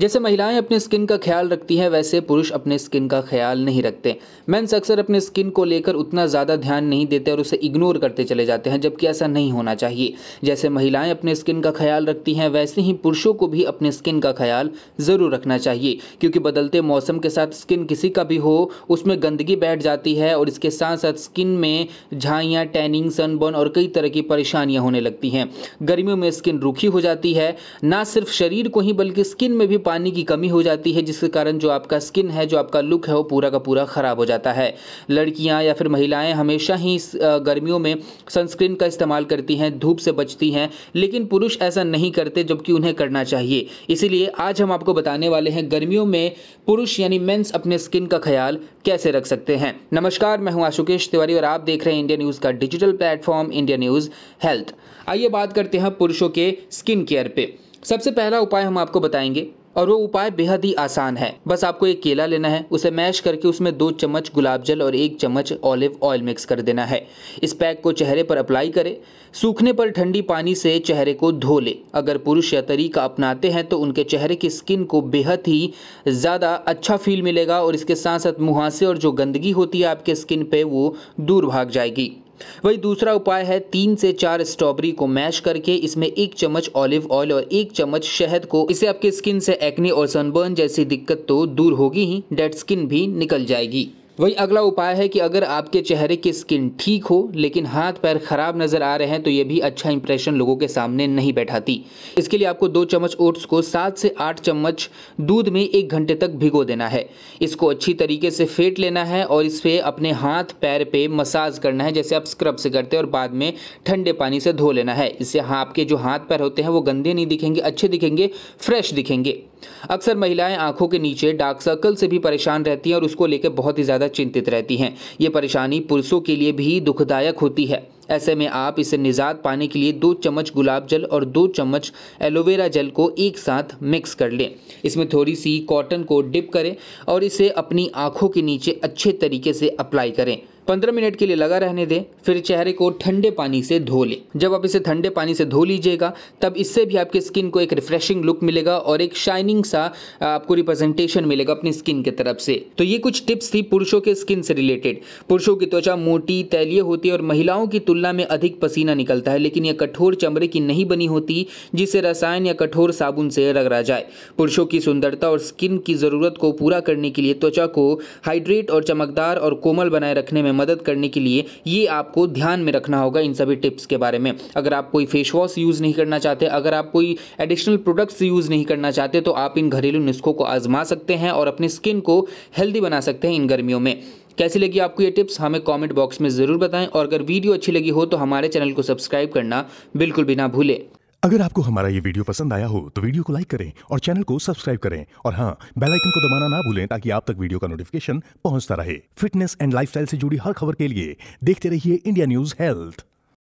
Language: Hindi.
जैसे महिलाएं अपने स्किन का ख्याल रखती हैं वैसे पुरुष अपने स्किन का ख्याल नहीं रखते मेंस अक्सर अपने स्किन को लेकर उतना ज़्यादा ध्यान नहीं देते और उसे इग्नोर करते चले जाते हैं जबकि ऐसा नहीं होना चाहिए जैसे महिलाएं अपने स्किन का ख्याल रखती हैं वैसे ही पुरुषों को भी अपने स्किन का ख्याल ज़रूर रखना चाहिए क्योंकि बदलते मौसम के साथ स्किन किसी का भी हो उसमें गंदगी बैठ जाती है और इसके साथ साथ स्किन में झाइयाँ टैनिंग सनबर्न और कई तरह की परेशानियाँ होने लगती हैं गर्मियों में स्किन रूखी हो जाती है ना सिर्फ शरीर को ही बल्कि स्किन में भी पानी की कमी हो जाती है जिसके कारण जो आपका स्किन है जो आपका लुक है वो पूरा का पूरा ख़राब हो जाता है लड़कियाँ या फिर महिलाएँ हमेशा ही गर्मियों में सनस्क्रीन का इस्तेमाल करती हैं धूप से बचती हैं लेकिन पुरुष ऐसा नहीं करते जबकि उन्हें करना चाहिए इसीलिए आज हम आपको बताने वाले हैं गर्मियों में पुरुष यानी मेंस अपने स्किन का ख्याल कैसे रख सकते हैं नमस्कार मैं हूं आशुकेश तिवारी और आप देख रहे हैं इंडिया न्यूज़ का digital platform India News health आइए बात करते हैं पुरुषों के स्किन केयर पे सबसे पहला उपाय हम आपको बताएंगे और वो उपाय बेहद ही आसान है बस आपको एक केला लेना है उसे मैश करके उसमें दो चम्मच गुलाब जल और एक चम्मच ऑलिव ऑयल मिक्स कर देना है इस पैक को चेहरे पर अप्लाई करें सूखने पर ठंडी पानी से चेहरे को धो ले अगर पुरुष यह तरीका अपनाते हैं तो उनके चेहरे की स्किन को बेहद ही ज़्यादा अच्छा फील मिलेगा और इसके साथ साथ मुहासे और जो गंदगी होती है आपके स्किन पे वो दूर भाग जाएगी वही दूसरा उपाय है तीन से चार स्ट्रॉबेरी को मैश करके इसमें एक चम्मच ऑलिव ऑयल और एक चम्मच शहद को इसे आपके स्किन से एक्ने और सनबर्न जैसी दिक्कत तो दूर होगी ही डेड स्किन भी निकल जाएगी वही अगला उपाय है कि अगर आपके चेहरे की स्किन ठीक हो लेकिन हाथ पैर खराब नज़र आ रहे हैं तो ये भी अच्छा इंप्रेशन लोगों के सामने नहीं बैठाती इसके लिए आपको दो चम्मच ओट्स को सात से आठ चम्मच दूध में एक घंटे तक भिगो देना है इसको अच्छी तरीके से फेंट लेना है और इस पर अपने हाथ पैर पे मसाज करना है जैसे आप स्क्रब से करते हैं और बाद में ठंडे पानी से धो लेना है इससे हाँ, आपके जो हाथ पैर होते हैं वो गंदे नहीं दिखेंगे अच्छे दिखेंगे फ्रेश दिखेंगे अक्सर महिलाएं आंखों के नीचे डार्क सर्कल से भी परेशान रहती हैं और उसको लेकर बहुत ही ज़्यादा चिंतित रहती हैं ये परेशानी पुरुषों के लिए भी दुखदायक होती है ऐसे में आप इसे निजात पाने के लिए दो चम्मच गुलाब जल और दो चम्मच एलोवेरा जल को एक साथ मिक्स कर लें इसमें थोड़ी सी कॉटन को डिप करें और इसे अपनी आँखों के नीचे अच्छे तरीके से अप्लाई करें पंद्रह मिनट के लिए लगा रहने दें फिर चेहरे को ठंडे पानी से धो लें जब आप इसे ठंडे पानी से धो लीजिएगा तब इससे भी आपके स्किन को एक रिफ्रेशिंग लुक मिलेगा और एक शाइनिंग सा आपको रिप्रेजेंटेशन मिलेगा अपनी स्किन की तरफ से तो ये कुछ टिप्स थी पुरुषों के स्किन से रिलेटेड पुरुषों की त्वचा मोटी तैलीय होती है और महिलाओं की तुलना में अधिक पसीना निकलता है लेकिन यह कठोर चमड़े की नहीं बनी होती जिसे रसायन या कठोर साबुन से रगड़ा जाए पुरुषों की सुंदरता और स्किन की ज़रूरत को पूरा करने के लिए त्वचा को हाइड्रेट और चमकदार और कोमल बनाए रखने में मदद करने के लिए ये आपको ध्यान में रखना होगा इन सभी टिप्स के बारे में अगर आप कोई फेस वॉश यूज़ नहीं करना चाहते अगर आप कोई एडिशनल प्रोडक्ट्स यूज़ नहीं करना चाहते तो आप इन घरेलू नुस्खों को आजमा सकते हैं और अपनी स्किन को हेल्दी बना सकते हैं इन गर्मियों में कैसी लगी आपको ये टिप्स हमें कमेंट बॉक्स में ज़रूर बताएं और अगर वीडियो अच्छी लगी हो तो हमारे चैनल को सब्सक्राइब करना बिल्कुल भी ना भूलें अगर आपको हमारा ये वीडियो पसंद आया हो तो वीडियो को लाइक करें और चैनल को सब्सक्राइब करें और हाँ बेल आइकन को दबाना ना भूलें ताकि आप तक वीडियो का नोटिफिकेशन पहुंचता रहे फिटनेस एंड लाइफस्टाइल से जुड़ी हर खबर के लिए देखते रहिए इंडिया न्यूज हेल्थ